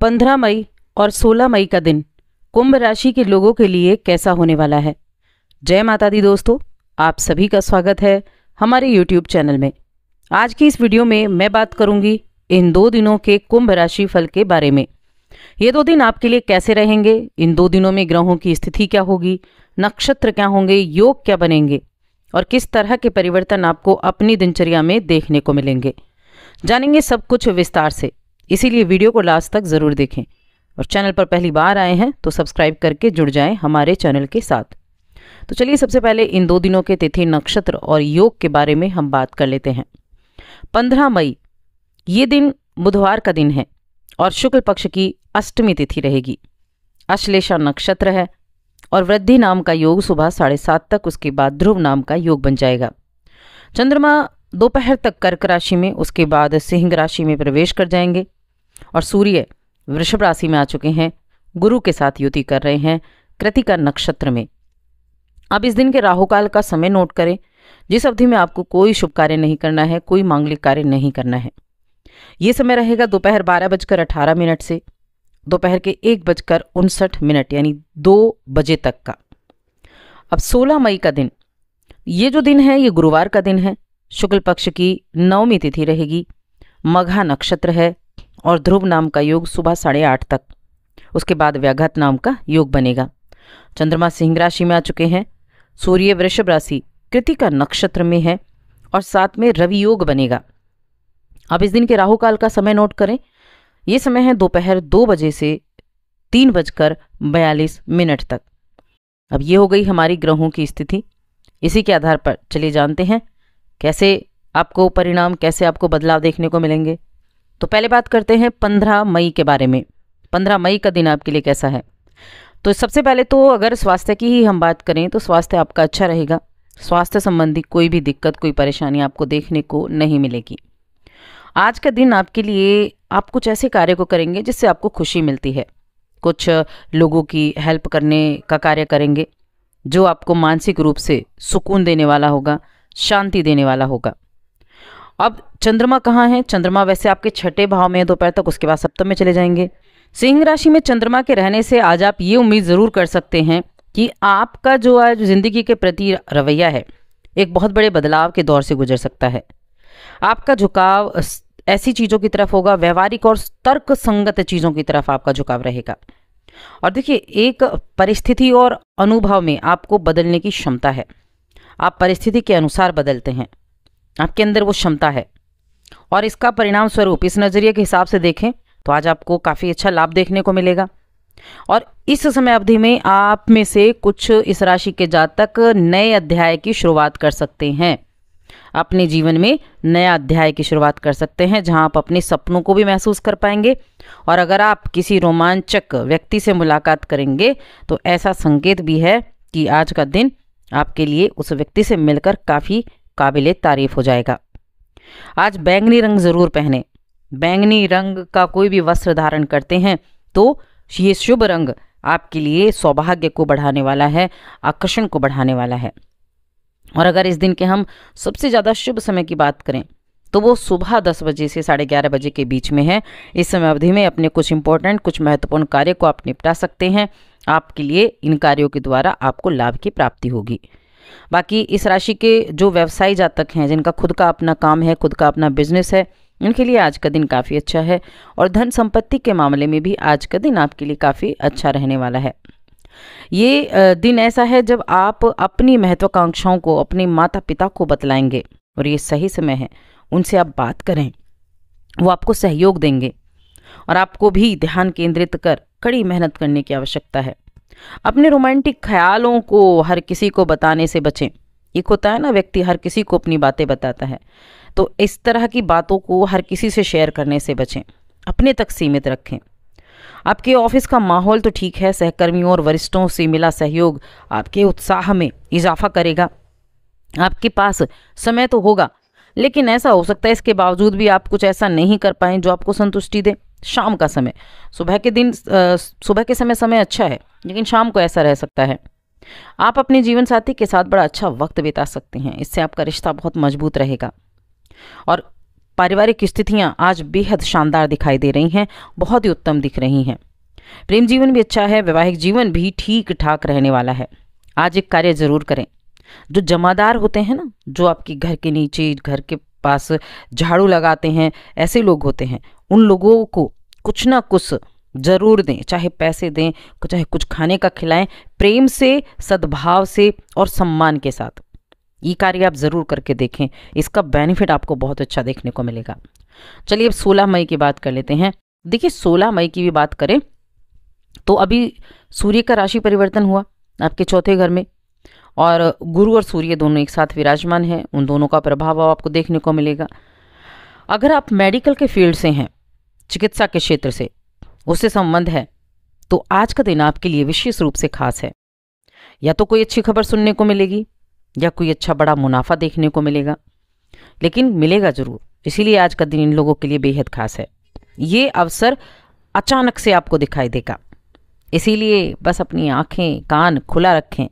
पंद्रह मई और सोलह मई का दिन कुंभ राशि के लोगों के लिए कैसा होने वाला है जय माता दी दोस्तों आप सभी का स्वागत है हमारे यूट्यूब चैनल में आज की इस वीडियो में मैं बात करूंगी इन दो दिनों के कुंभ राशि फल के बारे में ये दो दिन आपके लिए कैसे रहेंगे इन दो दिनों में ग्रहों की स्थिति क्या होगी नक्षत्र क्या होंगे योग क्या बनेंगे और किस तरह के परिवर्तन आपको अपनी दिनचर्या में देखने को मिलेंगे जानेंगे सब कुछ विस्तार से इसीलिए वीडियो को लास्ट तक ज़रूर देखें और चैनल पर पहली बार आए हैं तो सब्सक्राइब करके जुड़ जाएं हमारे चैनल के साथ तो चलिए सबसे पहले इन दो दिनों के तिथि नक्षत्र और योग के बारे में हम बात कर लेते हैं पंद्रह मई ये दिन बुधवार का दिन है और शुक्ल पक्ष की अष्टमी तिथि रहेगी अश्लेषा नक्षत्र है और वृद्धि नाम का योग सुबह साढ़े सात तक उसके बाद ध्रुव नाम का योग बन जाएगा चंद्रमा दोपहर तक कर्क राशि में उसके बाद सिंह राशि में प्रवेश कर जाएंगे और सूर्य वृषभ राशि में आ चुके हैं गुरु के साथ युति कर रहे हैं कृतिका नक्षत्र में अब इस दिन के राहु काल का समय नोट करें जिस अवधि में आपको कोई शुभ कार्य नहीं करना है कोई मांगलिक कार्य नहीं करना है ये समय रहेगा दोपहर बारह बजकर अठारह मिनट से दोपहर के एक बजकर उनसठ मिनट यानी दो बजे तक का अब 16 मई का दिन ये जो दिन है ये गुरुवार का दिन है शुक्ल पक्ष की नवमी तिथि रहेगी मघा नक्षत्र है और ध्रुव नाम का योग सुबह साढ़े आठ तक उसके बाद व्याघात नाम का योग बनेगा चंद्रमा सिंह राशि में आ चुके हैं सूर्य वृषभ राशि कृतिका नक्षत्र में है और साथ में रवि योग बनेगा अब इस दिन के राहु काल का समय नोट करें ये समय है दोपहर दो बजे से तीन बजकर बयालीस मिनट तक अब ये हो गई हमारी ग्रहों की स्थिति इसी के आधार पर चलिए जानते हैं कैसे आपको परिणाम कैसे आपको बदलाव देखने को मिलेंगे तो पहले बात करते हैं पंद्रह मई के बारे में पंद्रह मई का दिन आपके लिए कैसा है तो सबसे पहले तो अगर स्वास्थ्य की ही हम बात करें तो स्वास्थ्य आपका अच्छा रहेगा स्वास्थ्य संबंधी कोई भी दिक्कत कोई परेशानी आपको देखने को नहीं मिलेगी आज का दिन आपके लिए आप कुछ ऐसे कार्य को करेंगे जिससे आपको खुशी मिलती है कुछ लोगों की हेल्प करने का कार्य करेंगे जो आपको मानसिक रूप से सुकून देने वाला होगा शांति देने वाला होगा अब चंद्रमा कहाँ है चंद्रमा वैसे आपके छठे भाव में दोपहर तक उसके बाद सप्तम में चले जाएंगे सिंह राशि में चंद्रमा के रहने से आज आप ये उम्मीद ज़रूर कर सकते हैं कि आपका जो आज ज़िंदगी के प्रति रवैया है एक बहुत बड़े बदलाव के दौर से गुजर सकता है आपका झुकाव ऐसी चीज़ों की तरफ होगा व्यवहारिक और तर्क संगत चीज़ों की तरफ आपका झुकाव रहेगा और देखिए एक परिस्थिति और अनुभव में आपको बदलने की क्षमता है आप परिस्थिति के अनुसार बदलते हैं आपके अंदर वो क्षमता है और इसका परिणाम स्वरूप इस नज़रिए के हिसाब से देखें तो आज आपको काफ़ी अच्छा लाभ देखने को मिलेगा और इस समय अवधि में आप में से कुछ इस राशि के जातक नए अध्याय की शुरुआत कर सकते हैं अपने जीवन में नया अध्याय की शुरुआत कर सकते हैं जहां आप अपने सपनों को भी महसूस कर पाएंगे और अगर आप किसी रोमांचक व्यक्ति से मुलाकात करेंगे तो ऐसा संकेत भी है कि आज का दिन आपके लिए उस व्यक्ति से मिलकर काफ़ी काबिल तारीफ हो जाएगा आज बैंगनी रंग ज़रूर पहने बैंगनी रंग का कोई भी वस्त्र धारण करते हैं तो ये शुभ रंग आपके लिए सौभाग्य को बढ़ाने वाला है आकर्षण को बढ़ाने वाला है और अगर इस दिन के हम सबसे ज़्यादा शुभ समय की बात करें तो वो सुबह दस बजे से साढ़े ग्यारह बजे के बीच में है इस समय अवधि में अपने कुछ इंपॉर्टेंट कुछ महत्वपूर्ण कार्य को आप निपटा सकते हैं आपके लिए इन कार्यों के द्वारा आपको लाभ की प्राप्ति होगी बाकी इस राशि के जो व्यवसायी जातक हैं जिनका खुद का अपना काम है खुद का अपना बिजनेस है इनके लिए आज का दिन काफ़ी अच्छा है और धन संपत्ति के मामले में भी आज का दिन आपके लिए काफ़ी अच्छा रहने वाला है ये दिन ऐसा है जब आप अपनी महत्वाकांक्षाओं को अपने माता पिता को बतलाएंगे और ये सही समय है उनसे आप बात करें वो आपको सहयोग देंगे और आपको भी ध्यान केंद्रित कर कड़ी मेहनत करने की आवश्यकता है अपने रोमांटिक ख्यालों को हर किसी को बताने से बचें एक होता है ना व्यक्ति हर किसी को अपनी बातें बताता है तो इस तरह की बातों को हर किसी से शेयर करने से बचें अपने तक सीमित रखें आपके ऑफिस का माहौल तो ठीक है सहकर्मियों और वरिष्ठों से मिला सहयोग आपके उत्साह में इजाफा करेगा आपके पास समय तो होगा लेकिन ऐसा हो सकता है इसके बावजूद भी आप कुछ ऐसा नहीं कर पाएं जो आपको संतुष्टि दें शाम का समय सुबह के दिन सुबह के समय समय अच्छा है लेकिन शाम को ऐसा रह सकता है आप अपने जीवन साथी के साथ बड़ा अच्छा वक्त बिता सकते हैं इससे आपका रिश्ता बहुत मजबूत रहेगा और पारिवारिक स्थितियां आज बेहद शानदार दिखाई दे रही हैं बहुत ही उत्तम दिख रही हैं प्रेम जीवन भी अच्छा है वैवाहिक जीवन भी ठीक ठाक रहने वाला है आज एक कार्य जरूर करें जो जमादार होते हैं ना जो आपके घर के नीचे घर के पास झाड़ू लगाते हैं ऐसे लोग होते हैं उन लोगों को कुछ ना कुछ ज़रूर दें चाहे पैसे दें चाहे कुछ खाने का खिलाएं प्रेम से सद्भाव से और सम्मान के साथ ये कार्य आप ज़रूर करके देखें इसका बेनिफिट आपको बहुत अच्छा देखने को मिलेगा चलिए अब 16 मई की बात कर लेते हैं देखिए 16 मई की भी बात करें तो अभी सूर्य का राशि परिवर्तन हुआ आपके चौथे घर में और गुरु और सूर्य दोनों एक साथ विराजमान हैं उन दोनों का प्रभाव आपको देखने को मिलेगा अगर आप मेडिकल के फील्ड से हैं चिकित्सा के क्षेत्र से उससे संबंध है तो आज का दिन आपके लिए विशेष रूप से खास है या तो कोई अच्छी खबर सुनने को मिलेगी या कोई अच्छा बड़ा मुनाफा देखने को मिलेगा लेकिन मिलेगा जरूर इसीलिए आज का दिन इन लोगों के लिए बेहद खास है ये अवसर अचानक से आपको दिखाई देगा इसीलिए बस अपनी आँखें कान खुला रखें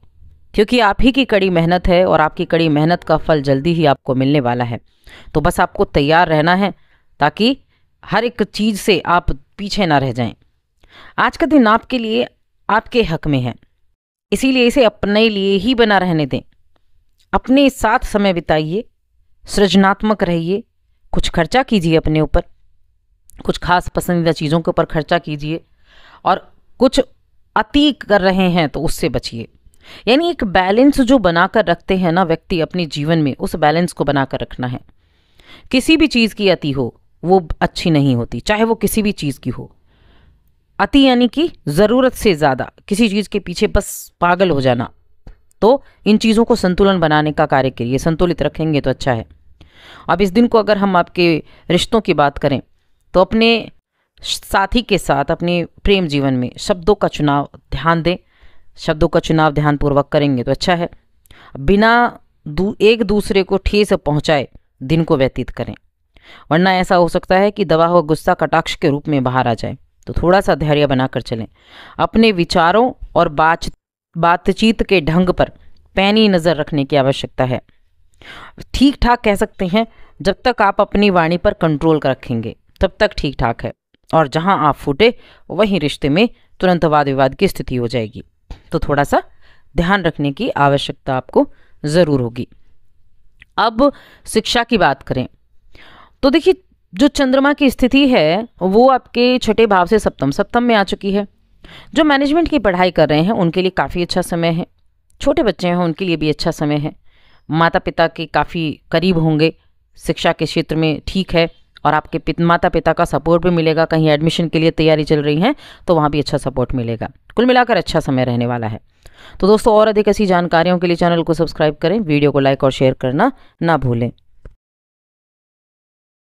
क्योंकि आप ही की कड़ी मेहनत है और आपकी कड़ी मेहनत का फल जल्दी ही आपको मिलने वाला है तो बस आपको तैयार रहना है ताकि हर एक चीज़ से आप पीछे ना रह जाएं। आज का दिन आपके लिए आपके हक में है इसीलिए इसे अपने लिए ही बना रहने दें अपने साथ समय बिताइए सृजनात्मक रहिए कुछ खर्चा कीजिए अपने ऊपर कुछ खास पसंदीदा चीज़ों के ऊपर खर्चा कीजिए और कुछ अतीक कर रहे हैं तो उससे बचिए यानी एक बैलेंस जो बनाकर रखते हैं ना व्यक्ति अपने जीवन में उस बैलेंस को बनाकर रखना है किसी भी चीज़ की अति हो वो अच्छी नहीं होती चाहे वो किसी भी चीज़ की हो अति यानी कि ज़रूरत से ज़्यादा किसी चीज़ के पीछे बस पागल हो जाना तो इन चीज़ों को संतुलन बनाने का कार्य करिए संतुलित रखेंगे तो अच्छा है अब इस दिन को अगर हम आपके रिश्तों की बात करें तो अपने साथी के साथ अपने प्रेम जीवन में शब्दों का चुनाव ध्यान दें शब्दों का चुनाव ध्यानपूर्वक करेंगे तो अच्छा है बिना दू, एक दूसरे को ठेस पहुंचाए दिन को व्यतीत करें वरना ऐसा हो सकता है कि दबा हुआ गुस्सा कटाक्ष के रूप में बाहर आ जाए तो थोड़ा सा धैर्य बनाकर चलें अपने विचारों और बात बातचीत के ढंग पर पैनी नज़र रखने की आवश्यकता है ठीक ठाक कह सकते हैं जब तक आप अपनी वाणी पर कंट्रोल कर रखेंगे तब तक ठीक ठाक है और जहां आप फूटे वहीं रिश्ते में तुरंत वाद विवाद की स्थिति हो जाएगी तो थोड़ा सा ध्यान रखने की आवश्यकता आपको ज़रूर होगी अब शिक्षा की बात करें तो देखिए जो चंद्रमा की स्थिति है वो आपके छठे भाव से सप्तम सप्तम में आ चुकी है जो मैनेजमेंट की पढ़ाई कर रहे हैं उनके लिए काफ़ी अच्छा समय है छोटे बच्चे हैं उनके लिए भी अच्छा समय है माता पिता के काफ़ी करीब होंगे शिक्षा के क्षेत्र में ठीक है और आपके पित, माता पिता का सपोर्ट भी मिलेगा कहीं एडमिशन के लिए तैयारी चल रही है तो वहाँ भी अच्छा सपोर्ट मिलेगा कुल मिलाकर अच्छा समय रहने वाला है तो दोस्तों और अधिक ऐसी जानकारियों के लिए चैनल को सब्सक्राइब करें वीडियो को लाइक और शेयर करना ना भूलें